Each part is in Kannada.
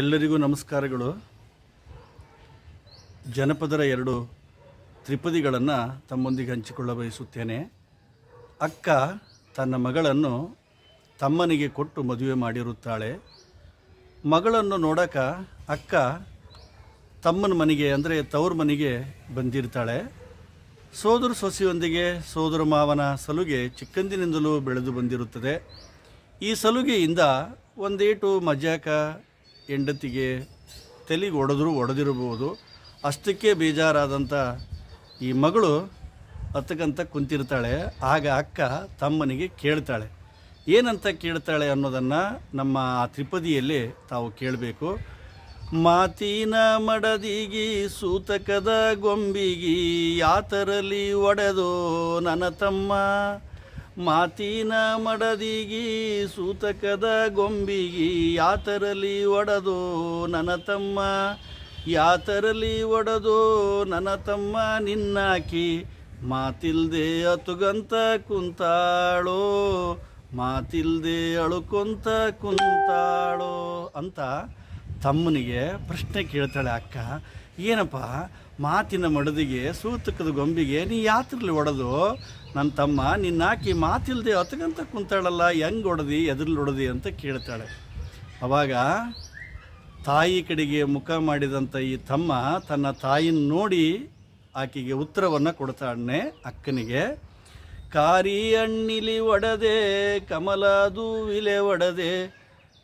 ಎಲ್ಲರಿಗೂ ನಮಸ್ಕಾರಗಳು ಜನಪದರ ಎರಡು ತ್ರಿಪದಿಗಳನ್ನು ತಮ್ಮೊಂದಿಗೆ ಹಂಚಿಕೊಳ್ಳ ಬಯಸುತ್ತೇನೆ ಅಕ್ಕ ತನ್ನ ಮಗಳನ್ನು ತಮ್ಮನಿಗೆ ಕೊಟ್ಟು ಮದುವೆ ಮಾಡಿರುತ್ತಾಳೆ ಮಗಳನ್ನು ನೋಡಕ ಅಕ್ಕ ತಮ್ಮನ ಮನೆಗೆ ಅಂದರೆ ತವ್ರ ಮನೆಗೆ ಬಂದಿರ್ತಾಳೆ ಸೋದರ ಸೊಸೆಯೊಂದಿಗೆ ಸೋದರ ಮಾವನ ಸಲುಗೆ ಚಿಕ್ಕಂದಿನಿಂದಲೂ ಬೆಳೆದು ಬಂದಿರುತ್ತದೆ ಈ ಸಲುಗೆಯಿಂದ ಒಂದೇಟು ಮಜಾಕ ಹೆಂಡತಿಗೆ ತಲೆಗೆ ಒಡೆದ್ರು ಒಡೆದಿರಬಹುದು ಅಷ್ಟಕ್ಕೆ ಬೇಜಾರಾದಂಥ ಈ ಮಗಳು ಅತ್ತಕಂತ ಕುಂತಿರ್ತಾಳೆ ಆಗ ಅಕ್ಕ ತಮ್ಮನಿಗೆ ಕೇಳ್ತಾಳೆ ಏನಂತ ಕೇಳ್ತಾಳೆ ಅನ್ನೋದನ್ನು ನಮ್ಮ ಆ ತ್ರಿಪದಿಯಲ್ಲಿ ತಾವು ಕೇಳಬೇಕು ಮಾತಿನ ಮಡದಿಗಿ ಸೂತಕದ ಗೊಂಬಿಗಿ ಯಾತರಲ್ಲಿ ಒಡೆದೋ ನನ್ನ ತಮ್ಮ ಮಾತಿನ ಮಡದಿಗಿ ಸೂತಕದ ಗೊಂಬಿಗಿ ಯಾತರಲಿ ಒಡದು ನನ್ನ ತಮ್ಮ ಯಾತರಲಿ ಒಡದು ನನ್ನ ತಮ್ಮ ನಿನ್ನಾಕಿ ಮಾತಿಲ್ದೆ ಅತುಗಂತ ಕುಂತಾಳೋ ಮಾತಿಲ್ದೆ ಅಳುಕೊಂತ ಕುಂತಾಳೋ ಅಂತ ತಮ್ಮನಿಗೆ ಪ್ರಶ್ನೆ ಕೇಳ್ತಾಳೆ ಅಕ್ಕ ಏನಪ್ಪ ಮಾತಿನ ಮಡದಿಗೆ ಸೂತಕದ ಗೊಂಬಿಗೆ ನೀ ಯಾತ್ರಲ್ಲಿ ಒಡದು ನನ್ನ ತಮ್ಮ ನಿನ್ನಾಕಿ ಮಾತಿಲ್ಲದೆ ಅತಗಂತ ಕುಂತಾಳಲ್ಲ ಹೆಂಗೆ ಹೊಡೆದಿ ಎದ್ರಲ್ಲಿ ಹೊಡೆದಿ ಅಂತ ಕೇಳ್ತಾಳೆ ಅವಾಗ ತಾಯಿ ಕಡೆಗೆ ಮುಖ ಮಾಡಿದಂಥ ಈ ತಮ್ಮ ತನ್ನ ತಾಯಿನ ನೋಡಿ ಆಕೆಗೆ ಉತ್ತರವನ್ನು ಕೊಡ್ತಾಳೆ ಅಕ್ಕನಿಗೆ ಕಾರಿ ಹಣ್ಣಿಲಿ ಒಡದೆ ದೂವಿಲೆ ಒಡದೆ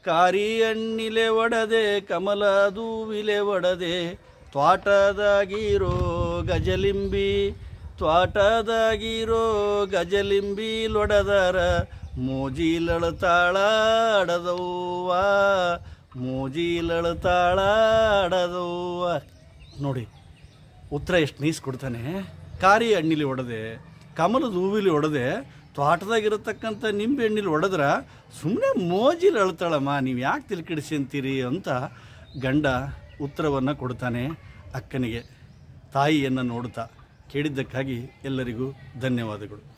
ಕಾರಿ ಹಣ್ಣಿಲೆ ಒಡದೆ ದೂವಿಲೆ ಒಡದೆ ತ್ವಾಟದಾಗಿರೋ ಗಜಲಿಂಬಿ ತ್ವಾಟದಾಗಿರೋ ಗಜಲಿಂಬಿ ಲೊಡದರ ಮೋಜಿ ಮೋಜಿಲಳತಾಳಾಡದವ್ವ ನೋಡಿ ಉತ್ತರ ಎಷ್ಟು ನೀಸ್ ಕೊಡ್ತಾನೆ ಕಾರಿ ಹಣ್ಣಿಲಿ ಒಡದೆ ಕಮಲದ ಹೂವಿಲಿ ಒಡದೆ ತ್ವಾಟದಾಗಿರತಕ್ಕಂಥ ನಿಂಬೆ ಹಣ್ಣಿಲಿ ಹೊಡೆದ್ರೆ ಸುಮ್ಮನೆ ಮೋಜಿಲಿ ಅಳ್ತಾಳಮ್ಮ ನೀವು ಯಾಕೆ ತಿಳ್ಕಿಡಿಸಿ ಅಂತ ಗಂಡ ಉತ್ತರವನ್ನು ಕೊಡ್ತಾನೆ ಅಕ್ಕನಿಗೆ ತಾಯಿಯನ್ನು ನೋಡ್ತಾ ಕೇಳಿದ್ದಕ್ಕಾಗಿ ಎಲ್ಲರಿಗೂ ಧನ್ಯವಾದಗಳು